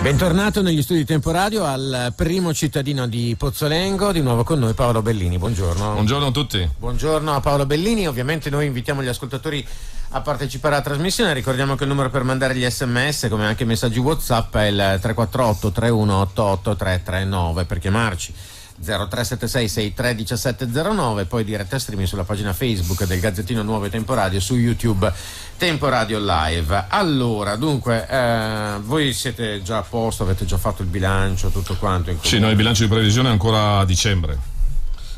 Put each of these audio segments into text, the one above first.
Bentornato negli studi di Tempo Radio al primo cittadino di Pozzolengo, di nuovo con noi Paolo Bellini. Buongiorno. Buongiorno a tutti. Buongiorno a Paolo Bellini, ovviamente noi invitiamo gli ascoltatori a partecipare alla trasmissione, ricordiamo che il numero per mandare gli sms come anche i messaggi WhatsApp è il 348 31 339 per chiamarci. 0376 63 1709 poi diretta streaming sulla pagina Facebook del Gazzettino Nuovo e Tempo su YouTube Temporadio Live allora dunque eh, voi siete già a posto avete già fatto il bilancio tutto quanto sì noi il bilancio di previsione è ancora a dicembre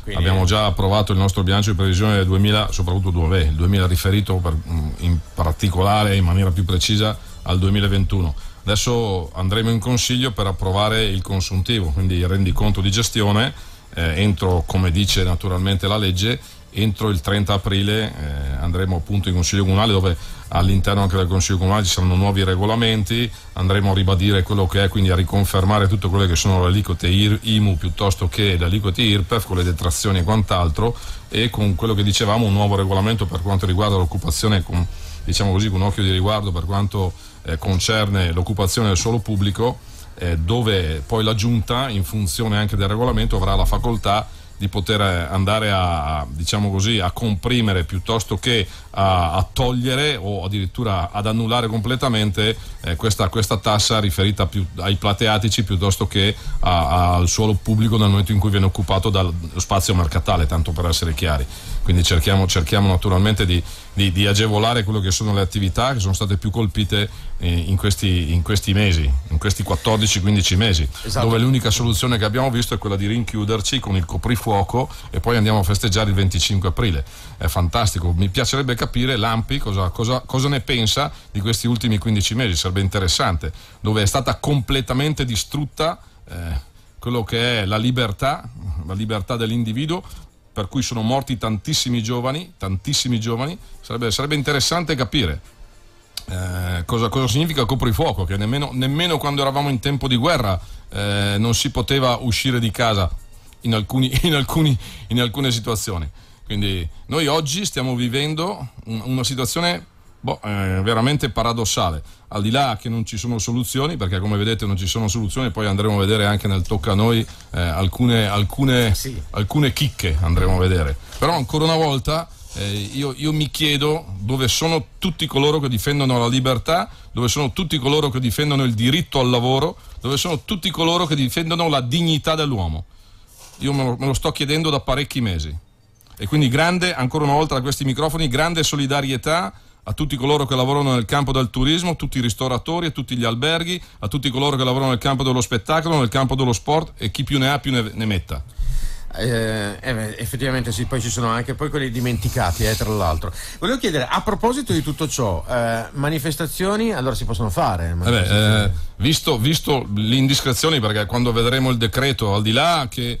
quindi... Abbiamo già approvato il nostro bilancio di previsione del 2000, soprattutto dove? Il 2000 riferito per, mm, in particolare in maniera più precisa al 2021 Adesso andremo in consiglio per approvare il consuntivo, quindi il rendiconto di gestione, eh, entro, come dice naturalmente la legge, entro il 30 aprile eh, andremo appunto in Consiglio Comunale dove all'interno anche del Consiglio Comunale ci saranno nuovi regolamenti, andremo a ribadire quello che è, quindi a riconfermare tutte quelle che sono le aliquote IMU piuttosto che le aliquote IRPEF con le detrazioni e quant'altro e con quello che dicevamo un nuovo regolamento per quanto riguarda l'occupazione con, diciamo così, con un occhio di riguardo per quanto riguarda eh, concerne l'occupazione del suolo pubblico, eh, dove poi la Giunta, in funzione anche del regolamento, avrà la facoltà di poter eh, andare a, diciamo così, a comprimere piuttosto che a, a, togliere o addirittura ad annullare completamente eh, questa, questa, tassa riferita più, ai plateatici piuttosto che a, al suolo pubblico nel momento in cui viene occupato dallo spazio mercatale, tanto per essere chiari quindi cerchiamo, cerchiamo naturalmente di, di, di, agevolare quello che sono le attività che sono state più colpite eh, in questi, in questi mesi, in questi 14-15 mesi, esatto. dove l'unica soluzione che abbiamo visto è quella di rinchiuderci con il coprifuoco e poi andiamo a festeggiare il 25 aprile. È fantastico, mi piacerebbe capire l'AMPI cosa, cosa, cosa ne pensa di questi ultimi 15 mesi, sarebbe interessante, dove è stata completamente distrutta. Eh, quello che è la libertà, la libertà dell'individuo, per cui sono morti tantissimi giovani, tantissimi giovani, sarebbe, sarebbe interessante capire. Eh, cosa, cosa, significa coprifuoco? Che nemmeno, nemmeno, quando eravamo in tempo di guerra eh, non si poteva uscire di casa in, alcuni, in, alcuni, in alcune situazioni. Quindi noi oggi stiamo vivendo una situazione Boh, è veramente paradossale. Al di là che non ci sono soluzioni, perché come vedete non ci sono soluzioni, poi andremo a vedere anche nel tocca a noi eh, alcune, alcune, eh, sì. alcune, chicche. Andremo a vedere. Però ancora una volta eh, io, io mi chiedo dove sono tutti coloro che difendono la libertà, dove sono tutti coloro che difendono il diritto al lavoro, dove sono tutti coloro che difendono la dignità dell'uomo. Io me lo, me lo sto chiedendo da parecchi mesi. E quindi grande, ancora una volta da questi microfoni, grande solidarietà a tutti coloro che lavorano nel campo del turismo, a tutti i ristoratori, a tutti gli alberghi, a tutti coloro che lavorano nel campo dello spettacolo, nel campo dello sport e chi più ne ha più ne, ne metta. Eh, eh, effettivamente sì, poi ci sono anche poi quelli dimenticati, eh, tra l'altro. Volevo chiedere, a proposito di tutto ciò, eh, manifestazioni allora si possono fare? Vabbè, eh eh, visto, visto le indiscrezioni, perché quando vedremo il decreto, al di là che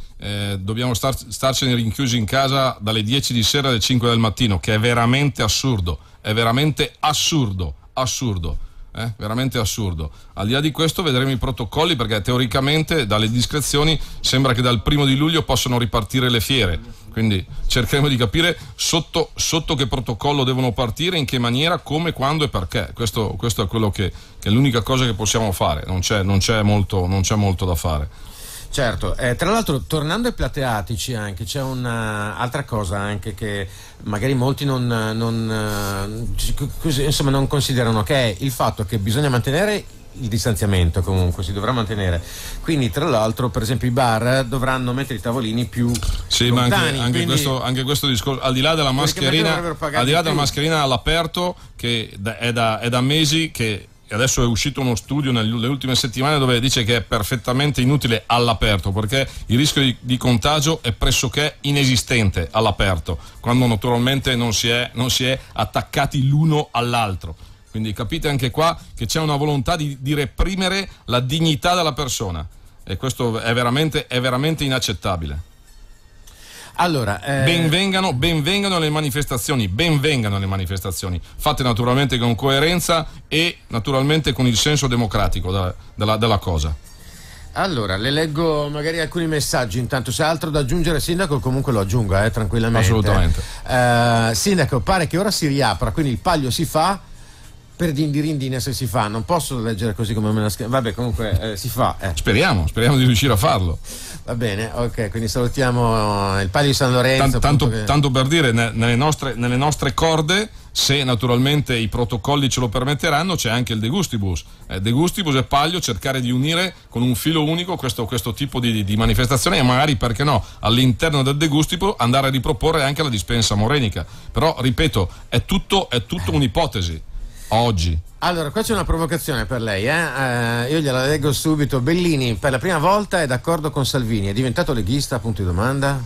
dobbiamo star, starcene rinchiusi in casa dalle 10 di sera alle 5 del mattino, che è veramente assurdo, è veramente assurdo, assurdo eh, veramente assurdo. Al di là di questo vedremo i protocolli perché teoricamente dalle discrezioni sembra che dal primo di luglio possano ripartire le fiere. Quindi cercheremo di capire sotto, sotto che protocollo devono partire, in che maniera, come, quando e perché. Questo, questo è, che, che è l'unica cosa che possiamo fare, non c'è, non c'è, molto, non c'è molto da fare. Certo, eh, tra l'altro tornando ai plateatici anche c'è un'altra eh, cosa anche che magari molti non, eh, non, eh, insomma, non considerano che è il fatto che bisogna mantenere il distanziamento comunque si dovrà mantenere quindi tra l'altro per esempio i bar dovranno mettere i tavolini più sì lontani, ma anche, anche, questo, anche, questo, discorso al di là della mascherina al di là della mascherina all'aperto che è da, è da mesi che adesso è uscito uno studio nelle ultime settimane dove dice che è perfettamente inutile all'aperto perché il rischio di, di contagio è pressoché inesistente all'aperto, quando naturalmente non si è, non si è attaccati l'uno all'altro. Quindi capite anche qua che c'è una volontà di, di reprimere la dignità della persona e questo è veramente, è veramente inaccettabile. Allora, eh... benvengano, benvengano le manifestazioni, benvengano le manifestazioni, fatte naturalmente con coerenza e naturalmente con il senso democratico della, della, della cosa. Allora, le leggo magari alcuni messaggi, intanto se ha altro da aggiungere Sindaco comunque lo aggiunga eh, tranquillamente. Assolutamente. Eh, sindaco, pare che ora si riapra, quindi il paglio si fa per dindirindine se si fa, non posso leggere così come me la scrivo. Vabbè, comunque eh, si fa. Eh. Speriamo, speriamo di riuscire a farlo. Va bene, ok, quindi salutiamo eh, il Palio di San Lorenzo. Tan- tanto, che... tanto, per dire, nelle nostre, nelle nostre corde se naturalmente i protocolli ce lo permetteranno, c'è anche il degustibus. Eh, degustibus e Palio, cercare di unire con un filo unico questo, questo tipo di, di, manifestazione e magari, perché no, all'interno del degustibus andare a riproporre anche la dispensa morenica. Però, ripeto, è tutto, è tutto un'ipotesi oggi. Allora, qua c'è una provocazione per lei, eh? Eh, io gliela leggo subito. Bellini per la prima volta è d'accordo con Salvini, è diventato leghista? Punto di domanda.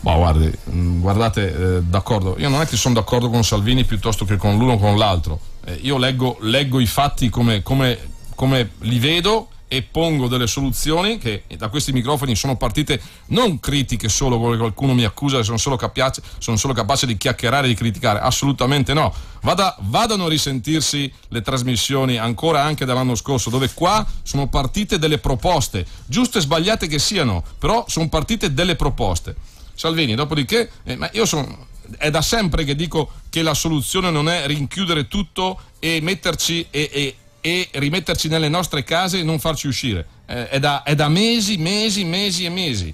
Ma guardi, mm, guardate, eh, d'accordo, io non è che sono d'accordo con Salvini piuttosto che con l'uno o con l'altro. Eh, io leggo, leggo, i fatti come, come, come li vedo e pongo delle soluzioni che da questi microfoni sono partite non critiche solo come qualcuno mi accusa che sono solo, capace, sono solo capace di chiacchierare e di criticare, assolutamente no. Vada, vadano a risentirsi le trasmissioni ancora anche dall'anno scorso dove qua sono partite delle proposte, giuste e sbagliate che siano, però sono partite delle proposte. Salvini, dopodiché, eh, ma io sono è da sempre che dico che la soluzione non è rinchiudere tutto e metterci e, e, e rimetterci nelle nostre case e non farci uscire. Eh, è, da, è da mesi, mesi, mesi e mesi.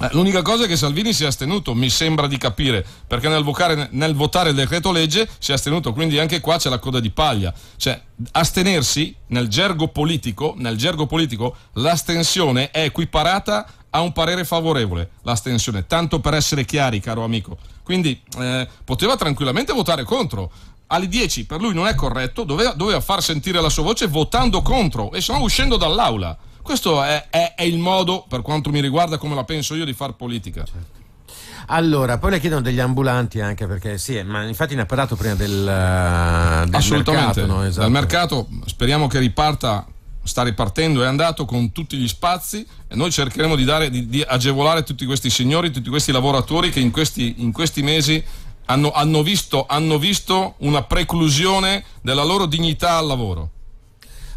Eh, l'unica cosa è che Salvini si è astenuto, mi sembra di capire, perché nel votare, nel votare, il decreto legge si è astenuto, quindi anche qua c'è la coda di paglia. Cioè, astenersi nel gergo politico, nel gergo politico l'astensione è equiparata a un parere favorevole, l'astensione, tanto per essere chiari, caro amico. Quindi eh, poteva tranquillamente votare contro, alle 10 per lui non è corretto, doveva, doveva, far sentire la sua voce votando contro e se no uscendo dall'aula. Questo è, è, è, il modo, per quanto mi riguarda, come la penso io, di far politica. Certo. Allora, poi le chiedono degli ambulanti anche perché sì, eh, ma infatti ne ha parlato prima del, eh, del Assolutamente, mercato. No? Esatto. Dal mercato speriamo che riparta, sta ripartendo, è andato con tutti gli spazi e noi cercheremo di, dare, di, di agevolare tutti questi signori, tutti questi lavoratori che in questi, in questi mesi hanno, hanno, visto, hanno visto una preclusione della loro dignità al lavoro.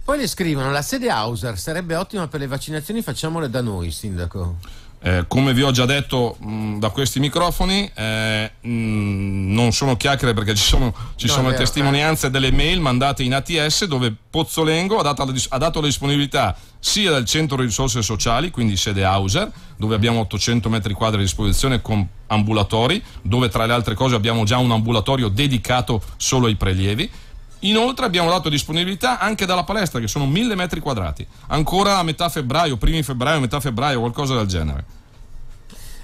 Poi le scrivono, la sede Hauser sarebbe ottima per le vaccinazioni, facciamole da noi, Sindaco. Eh, come vi ho già detto mh, da questi microfoni, eh, mh, non sono chiacchiere perché ci sono, ci sono vero, testimonianze eh. delle mail mandate in ATS dove Pozzolengo ha dato, ha dato la disponibilità sia del centro risorse sociali, quindi sede Hauser, dove abbiamo 800 metri quadri a disposizione con ambulatori, dove tra le altre cose abbiamo già un ambulatorio dedicato solo ai prelievi. Inoltre abbiamo dato disponibilità anche dalla palestra, che sono 1000 metri quadrati, ancora a metà febbraio, primi febbraio, metà febbraio, qualcosa del genere.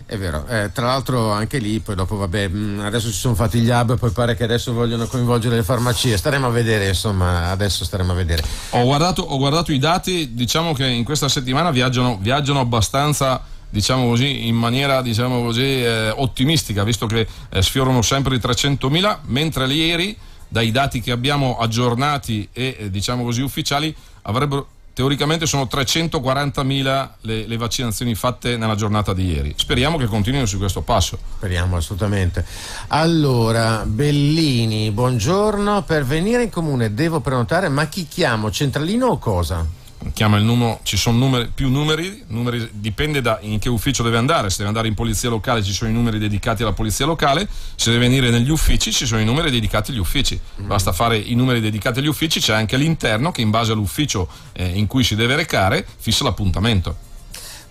È vero, eh, tra l'altro anche lì, poi dopo vabbè, mm, adesso ci sono fatti gli hub, poi pare che adesso vogliono coinvolgere le farmacie, staremo a vedere, insomma, adesso staremo a vedere. Ho guardato, ho guardato i dati, diciamo che in questa settimana viaggiano, viaggiano abbastanza diciamo così, in maniera diciamo così, eh, ottimistica, visto che eh, sfiorano sempre i 300.000, mentre ieri, dai dati che abbiamo aggiornati e eh, diciamo così, ufficiali, avrebbero Teoricamente sono 340.000 le, le, vaccinazioni fatte nella giornata di ieri. Speriamo che continuino su questo passo. Speriamo assolutamente. Allora, Bellini, buongiorno. Per venire in comune devo prenotare, ma chi chiamo? Centralino o cosa? chiama il numero, ci sono numeri, più numeri, numeri, dipende da in che ufficio deve andare, se deve andare in polizia locale ci sono i numeri dedicati alla polizia locale, se deve venire negli uffici ci sono i numeri dedicati agli uffici, mm. basta fare i numeri dedicati agli uffici, c'è anche l'interno che in base all'ufficio eh, in cui si deve recare fissa l'appuntamento.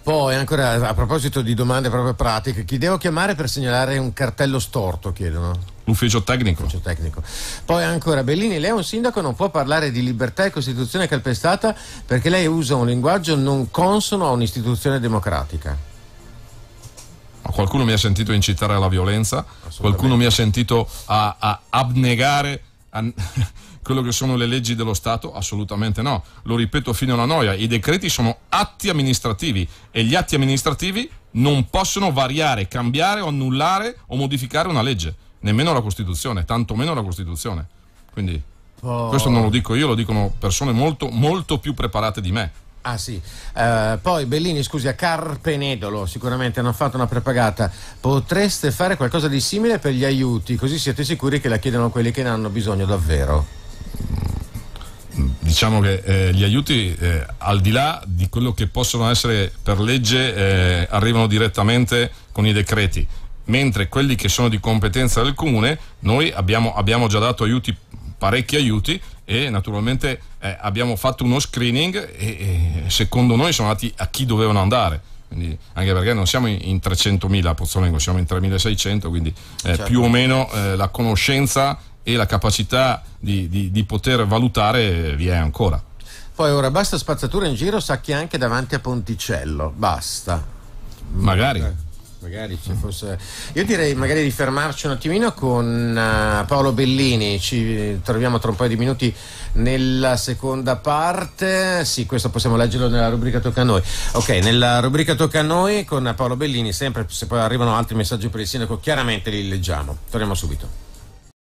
Poi ancora a proposito di domande proprio pratiche, chi devo chiamare per segnalare un cartello storto? Chiedono. Ufficio tecnico. Ufficio tecnico. Poi ancora Bellini, lei è un sindaco, non può parlare di libertà e Costituzione calpestata perché lei usa un linguaggio non consono a un'istituzione democratica. Qualcuno mi ha sentito incitare alla violenza, qualcuno mi ha sentito a, a abnegare. A... quello che sono le leggi dello Stato? Assolutamente no. Lo ripeto fino alla noia, i decreti sono atti amministrativi e gli atti amministrativi non possono variare, cambiare o annullare o modificare una legge, nemmeno la Costituzione, tantomeno la Costituzione. Quindi oh. questo non lo dico io, lo dicono persone molto, molto più preparate di me. Ah sì, uh, poi Bellini, scusi, a Carpenedolo sicuramente hanno fatto una prepagata. Potreste fare qualcosa di simile per gli aiuti, così siete sicuri che la chiedano quelli che ne hanno bisogno davvero diciamo che eh, gli aiuti, eh, al di là di quello che possono essere per legge, eh, arrivano direttamente con i decreti, mentre quelli che sono di competenza del comune, noi abbiamo, abbiamo già dato aiuti, parecchi aiuti e naturalmente eh, abbiamo fatto uno screening e, e secondo noi sono andati a chi dovevano andare. Quindi, anche perché non siamo in 300.000 a Pozzolengo, siamo in 3.600, quindi eh, certo. più o meno eh, la conoscenza e la capacità di, di, di poter valutare vi è ancora. Poi ora basta spazzatura in giro, sacchi anche davanti a Ponticello, basta. Magari. Eh, magari ci fosse. Io direi magari di fermarci un attimino con eh, Paolo Bellini, ci troviamo tra un paio di minuti nella seconda parte. Sì, questo possiamo leggerlo nella rubrica Tocca a noi. Ok, nella rubrica Tocca a noi con Paolo Bellini, sempre se poi arrivano altri messaggi per il sindaco, chiaramente li leggiamo. Torniamo subito.